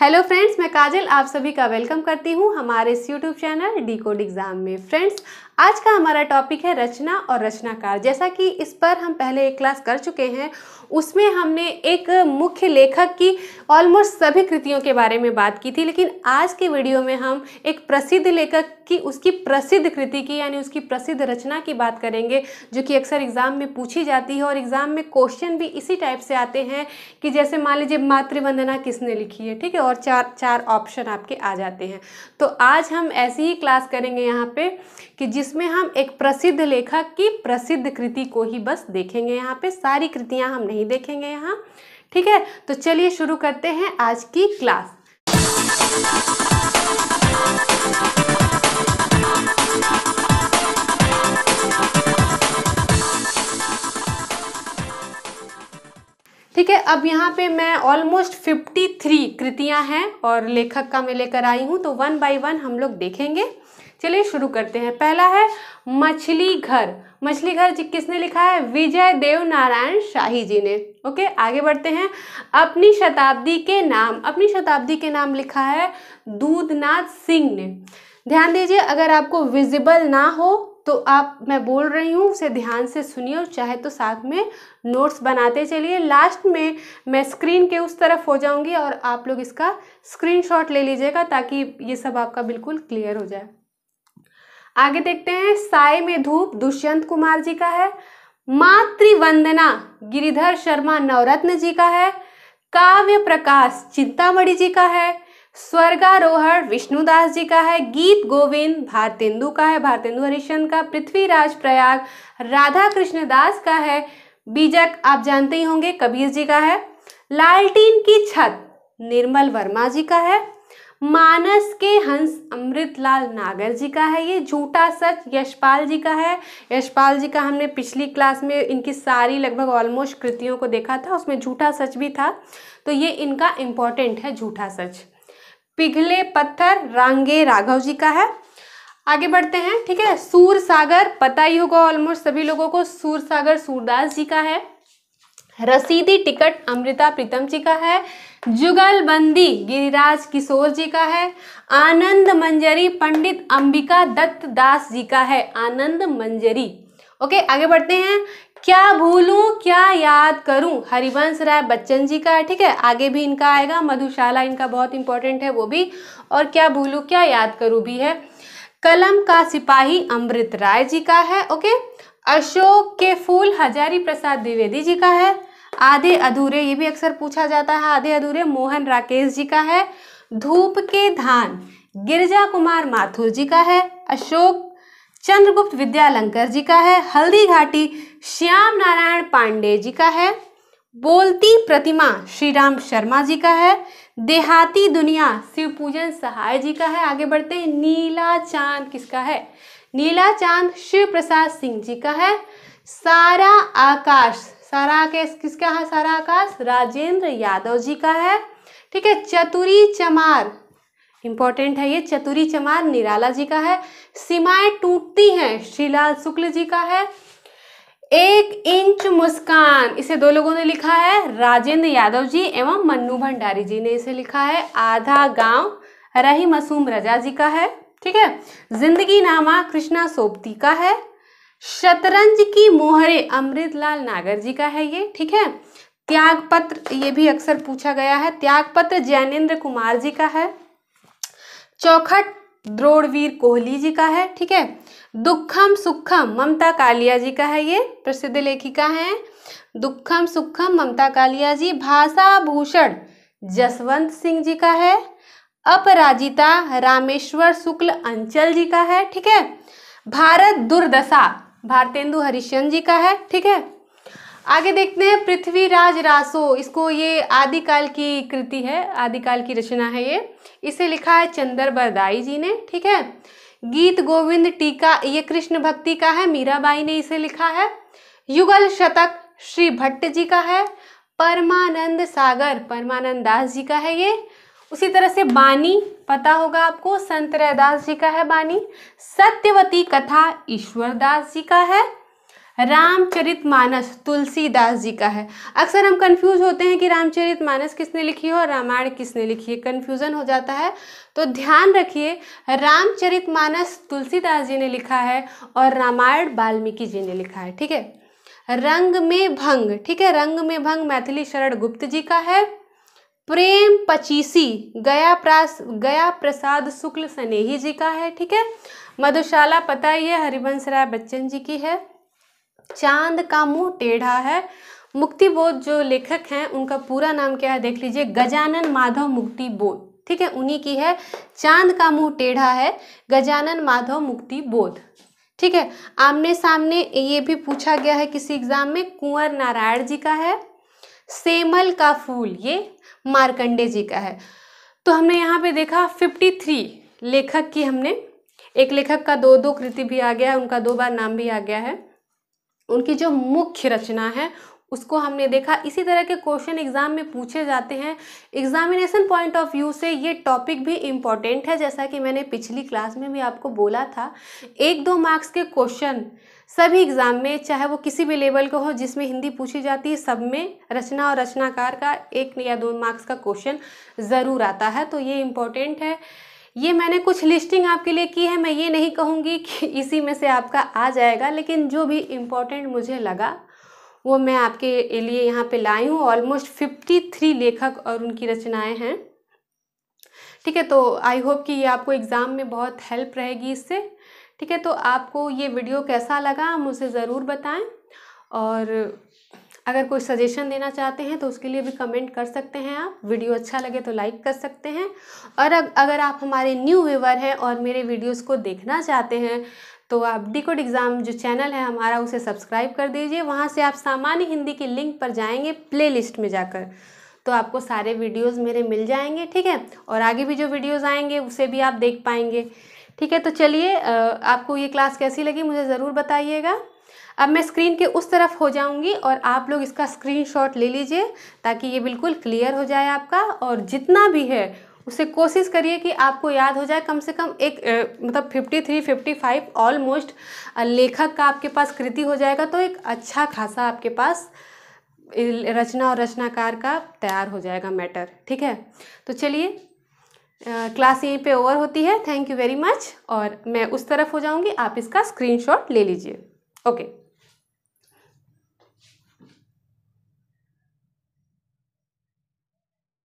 hello friends मैं काजल आप सभी का वेलकम करती हूँ हमारे इस YouTube channel decode exam में फ्रेंड्स आज का हमारा टॉपिक है रचना और रचनाकार जैसा कि इस पर हम पहले एक क्लास कर चुके हैं उसमें हमने एक मुख्य लेखक की ऑलमोस्ट सभी कृतियों के बारे में बात की थी लेकिन आज के वीडियो में हम एक प्रसिद्ध लेखक की उसकी प्रसिद्ध कृति की यानी उसकी प्रसिद्ध रचना की बात करेंगे जो कि अक्सर एग्ज़ाम में पूछी जाती है और एग्ज़ाम में क्वेश्चन भी इसी टाइप से आते हैं कि जैसे मान लीजिए मातृवंदना किसने लिखी है ठीक है और चार चार ऑप्शन आपके आ जाते हैं तो आज हम ऐसी ही क्लास करेंगे यहाँ पे कि जिसमें हम एक प्रसिद्ध लेखक की प्रसिद्ध कृति को ही बस देखेंगे यहाँ पे सारी कृतियाँ हम नहीं देखेंगे यहाँ ठीक है तो चलिए शुरू करते हैं आज की क्लास ठीक है अब यहाँ पे मैं ऑलमोस्ट 53 कृतियाँ हैं और लेखक का मैं लेकर आई हूँ तो वन बाय वन हम लोग देखेंगे चलिए शुरू करते हैं पहला है मछली घर मछली घर जी किसने लिखा है विजय देव नारायण शाही जी ने ओके आगे बढ़ते हैं अपनी शताब्दी के नाम अपनी शताब्दी के नाम लिखा है दूधनाथ सिंह ने ध्यान दीजिए अगर आपको विजिबल ना हो तो आप मैं बोल रही हूँ उसे ध्यान से सुनिए और चाहे तो साथ में नोट्स बनाते चलिए लास्ट में मैं स्क्रीन के उस तरफ हो जाऊँगी और आप लोग इसका स्क्रीनशॉट ले लीजिएगा ताकि ये सब आपका बिल्कुल क्लियर हो जाए आगे देखते हैं साय में धूप दुष्यंत कुमार जी का है मातृवंदना गिरिधर शर्मा नवरत्न जी का है काव्य प्रकाश चिंतामणि जी का है स्वर्गारोहण विष्णुदास जी का है गीत गोविंद भारतेंदु का है भारतेंदु हरिशन का पृथ्वीराज प्रयाग राधा कृष्ण दास का है बीजक आप जानते ही होंगे कबीर जी का है लालटीन की छत निर्मल वर्मा जी का है मानस के हंस अमृतलाल नागर जी का है ये झूठा सच यशपाल जी का है यशपाल जी का हमने पिछली क्लास में इनकी सारी लगभग ऑलमोस्ट कृतियों को देखा था उसमें झूठा सच भी था तो ये इनका इम्पॉर्टेंट है झूठा सच पिघले पत्थर रांगे राघव जी का है आगे बढ़ते हैं ठीक है सूर सागर पता ही होगा ऑलमोस्ट सभी लोगों को सूर सागर सूरदास जी का है रसीदी टिकट अमृता प्रीतम जी का है जुगल बंदी गिरिराज किशोर जी का है आनंद मंजरी पंडित अंबिका दत्त दास जी का है आनंद मंजरी ओके आगे बढ़ते हैं क्या भू क्या याद करूं हरिवंश राय बच्चन जी का है ठीक है आगे भी इनका आएगा मधुशाला इनका बहुत इंपॉर्टेंट है वो भी और क्या भूलू क्या याद करूं भी है कलम का सिपाही अमृत राय जी का है ओके अशोक के फूल हजारी प्रसाद द्विवेदी जी का है आधे अधूरे ये भी अक्सर पूछा जाता है आधे अधूरे मोहन राकेश जी का है धूप के धान गिरजा कुमार माथुर जी का है अशोक चंद्रगुप्त विद्यालंकर जी का है हल्दी घाटी श्याम नारायण पांडे जी का है बोलती प्रतिमा श्री राम शर्मा जी का है देहाती दुनिया शिव पूजन सहाय जी का है आगे बढ़ते हैं नीला चांद किसका है नीला चांद शिव प्रसाद सिंह जी का है सारा आकाश सारा आकाश किसका है सारा आकाश राजेंद्र यादव जी का है ठीक है चतुरी चमार इम्पॉर्टेंट है ये चतुरी चमार निराला जी का है सीमाएं टूटती हैं श्रीलाल शुक्ल जी का है एक इंच मुस्कान इसे दो लोगों ने लिखा है राजेंद्र यादव जी एवं मन्नू भंडारी जी ने इसे लिखा है आधा गांव रही मसूम रजा जी का है ठीक है जिंदगी नामा कृष्णा सोपती का है शतरंज की मोहरे अमृतलाल नागर जी का है ये ठीक है त्यागपत्र ये भी अक्सर पूछा गया है त्यागपत्र जैनेन्द्र कुमार जी का है चौखट द्रोणवीर कोहली जी का है ठीक है दुखम सुखम ममता कालिया जी का है ये प्रसिद्ध लेखिका हैं दुखम सुखम ममता कालिया जी भाषा भूषण जसवंत सिंह जी का है अपराजिता रामेश्वर शुक्ल अंचल जी का है ठीक है भारत दुर्दशा भारतेंदु हरिश्चंद जी का है ठीक है आगे देखते हैं पृथ्वीराज रासो इसको ये आदिकाल की कृति है आदिकाल की रचना है ये इसे लिखा है चंदर बरदाई जी ने ठीक है गीत गोविंद टीका ये कृष्ण भक्ति का है मीराबाई ने इसे लिखा है युगल शतक श्री भट्ट जी का है परमानंद सागर परमानंद दास जी का है ये उसी तरह से बानी पता होगा आपको संत रैदास जी का है बानी सत्यवती कथा ईश्वरदास जी का है रामचरित मानस तुलसीदास जी का है अक्सर हम कंफ्यूज होते हैं कि रामचरित मानस किसने लिखी है और रामायण किसने लिखी है कन्फ्यूज़न हो जाता है तो ध्यान रखिए रामचरित मानस तुलसीदास जी ने लिखा है और रामायण वाल्मीकि जी ने लिखा है ठीक है रंग में भंग ठीक है रंग में भंग मैथिली शरण गुप्त जी का है प्रेम पचीसी गया प्रास गया प्रसाद शुक्ल सनेही जी का है ठीक है मधुशाला पता ही है हरिवंश राय बच्चन जी की है चांद का मुंह टेढ़ा है मुक्ति बोध जो लेखक हैं उनका पूरा नाम क्या है देख लीजिए गजानन माधव मुक्ति बोध ठीक है उन्हीं की है चांद का मुंह टेढ़ा है गजानन माधव मुक्ति बोध ठीक है आमने सामने ये भी पूछा गया है किसी एग्जाम में कुंवर नारायण जी का है सेमल का फूल ये मार्कंडे जी का है तो हमने यहाँ पे देखा फिफ्टी थ्री लेखक की हमने एक लेखक का दो दो कृति भी आ गया है उनका दो बार नाम भी आ गया है उनकी जो मुख्य रचना है उसको हमने देखा इसी तरह के क्वेश्चन एग्जाम में पूछे जाते हैं एग्जामिनेशन पॉइंट ऑफ व्यू से ये टॉपिक भी इम्पॉर्टेंट है जैसा कि मैंने पिछली क्लास में भी आपको बोला था एक दो मार्क्स के क्वेश्चन सभी एग्ज़ाम में चाहे वो किसी भी लेवल का हो जिसमें हिंदी पूछी जाती है सब में रचना और रचनाकार का एक या दो मार्क्स का क्वेश्चन ज़रूर आता है तो ये इम्पोर्टेंट है ये मैंने कुछ लिस्टिंग आपके लिए की है मैं ये नहीं कहूँगी कि इसी में से आपका आ जाएगा लेकिन जो भी इम्पोर्टेंट मुझे लगा वो मैं आपके लिए यहाँ पे लाई हूँ ऑलमोस्ट फिफ्टी थ्री लेखक और उनकी रचनाएं हैं ठीक है तो आई होप कि ये आपको एग्ज़ाम में बहुत हेल्प रहेगी इससे ठीक है तो आपको ये वीडियो कैसा लगा मुझे ज़रूर बताएं और अगर कोई सजेशन देना चाहते हैं तो उसके लिए भी कमेंट कर सकते हैं आप वीडियो अच्छा लगे तो लाइक कर सकते हैं और अगर आप हमारे न्यू व्यूवर हैं और मेरे वीडियोस को देखना चाहते हैं तो आप डी कोड एग्ज़ाम जो चैनल है हमारा उसे सब्सक्राइब कर दीजिए वहाँ से आप सामान्य हिंदी के लिंक पर जाएंगे प्ले में जाकर तो आपको सारे वीडियोस मेरे मिल जाएंगे ठीक है और आगे भी जो वीडियोस आएंगे उसे भी आप देख पाएंगे ठीक है तो चलिए आपको ये क्लास कैसी लगी मुझे ज़रूर बताइएगा अब मैं स्क्रीन के उस तरफ हो जाऊंगी और आप लोग इसका स्क्रीनशॉट ले लीजिए ताकि ये बिल्कुल क्लियर हो जाए आपका और जितना भी है उसे कोशिश करिए कि आपको याद हो जाए कम से कम एक ए, मतलब fifty three fifty five almost लेखक का आपके पास कृति हो जाएगा तो एक अच्छा खासा आपके पास रचना और रचनाकार का तैयार हो जाएगा मैटर ठीक है तो चलिए क्लास यहीं पे ओवर होती है थैंक यू वेरी मच और मैं उस तरफ हो जाऊंगी आप इसका स्क्रीनशॉट ले लीजिए ओके